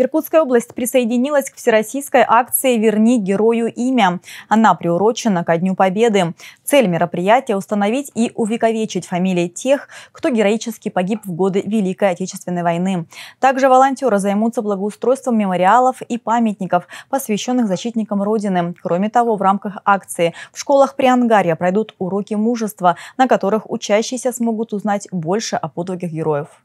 Иркутская область присоединилась к всероссийской акции «Верни герою имя». Она приурочена ко Дню Победы. Цель мероприятия – установить и увековечить фамилии тех, кто героически погиб в годы Великой Отечественной войны. Также волонтеры займутся благоустройством мемориалов и памятников, посвященных защитникам Родины. Кроме того, в рамках акции в школах при Ангаре пройдут уроки мужества, на которых учащиеся смогут узнать больше о подвигах героев.